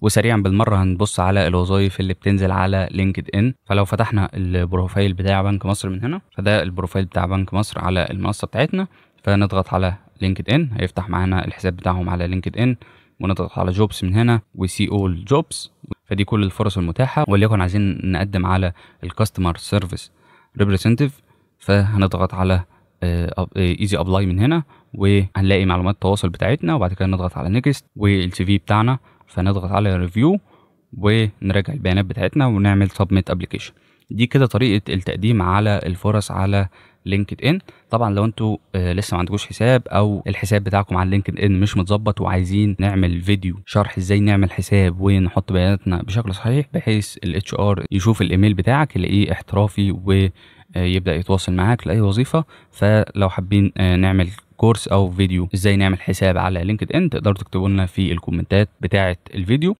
وسريعا بالمره هنبص على الوظائف اللي بتنزل على لينكد ان فلو فتحنا البروفايل بتاع بنك مصر من هنا فده البروفايل بتاع بنك مصر على المنصه بتاعتنا فنضغط على لينكد ان هيفتح معانا الحساب بتاعهم على لينكد ان ونضغط على جوبس من هنا وسي اول جوبس فدي كل الفرص المتاحه وليكن عايزين نقدم على الكاستمر سيرفيس ريبريزنتيف فهنضغط على ايزي آه، ابلاي آه، من هنا وهنلاقي معلومات التواصل بتاعتنا وبعد كده نضغط على نيكست والسي في بتاعنا فنضغط على ريفيو ونراجع البيانات بتاعتنا ونعمل سبميت ابلكيشن دي كده طريقه التقديم على الفرص على لينكد ان طبعا لو انتوا آه، لسه ما عندكوش حساب او الحساب بتاعكم على لينكد ان مش متظبط وعايزين نعمل فيديو شرح ازاي نعمل حساب ونحط بياناتنا بشكل صحيح بحيث الاتش ار يشوف الايميل بتاعك يلاقيه احترافي ويبدا يتواصل معاك لاي وظيفه فلو حابين آه، نعمل كورس او فيديو ازاي نعمل حساب على لينكد ان تقدروا تكتبوا لنا في الكومنتات بتاعه الفيديو